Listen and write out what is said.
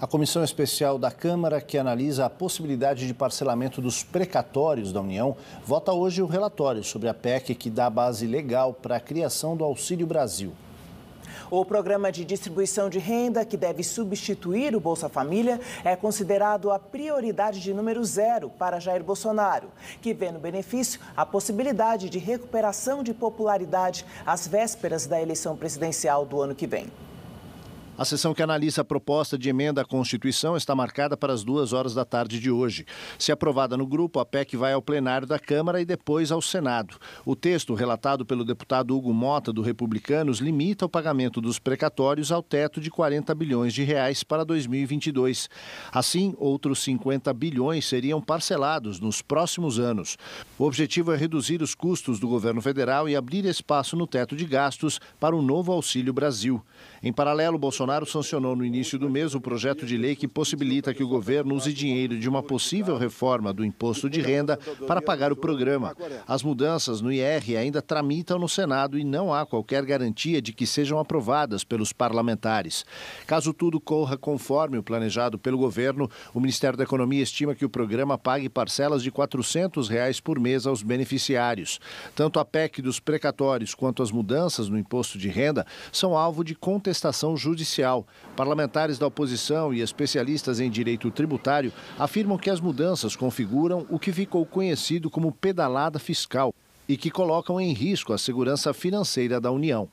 A comissão especial da Câmara, que analisa a possibilidade de parcelamento dos precatórios da União, vota hoje o relatório sobre a PEC que dá base legal para a criação do Auxílio Brasil. O programa de distribuição de renda, que deve substituir o Bolsa Família, é considerado a prioridade de número zero para Jair Bolsonaro, que vê no benefício a possibilidade de recuperação de popularidade às vésperas da eleição presidencial do ano que vem. A sessão que analisa a proposta de emenda à Constituição está marcada para as duas horas da tarde de hoje. Se aprovada no grupo, a PEC vai ao plenário da Câmara e depois ao Senado. O texto, relatado pelo deputado Hugo Mota, do Republicanos, limita o pagamento dos precatórios ao teto de 40 bilhões de reais para 2022. Assim, outros 50 bilhões seriam parcelados nos próximos anos. O objetivo é reduzir os custos do governo federal e abrir espaço no teto de gastos para o novo Auxílio Brasil. Em paralelo, Bolsonaro Bolsonaro sancionou no início do mês o projeto de lei que possibilita que o governo use dinheiro de uma possível reforma do imposto de renda para pagar o programa. As mudanças no IR ainda tramitam no Senado e não há qualquer garantia de que sejam aprovadas pelos parlamentares. Caso tudo corra conforme o planejado pelo governo, o Ministério da Economia estima que o programa pague parcelas de R$ 400 reais por mês aos beneficiários. Tanto a PEC dos precatórios quanto as mudanças no imposto de renda são alvo de contestação judicial judicial. Parlamentares da oposição e especialistas em direito tributário afirmam que as mudanças configuram o que ficou conhecido como pedalada fiscal e que colocam em risco a segurança financeira da União.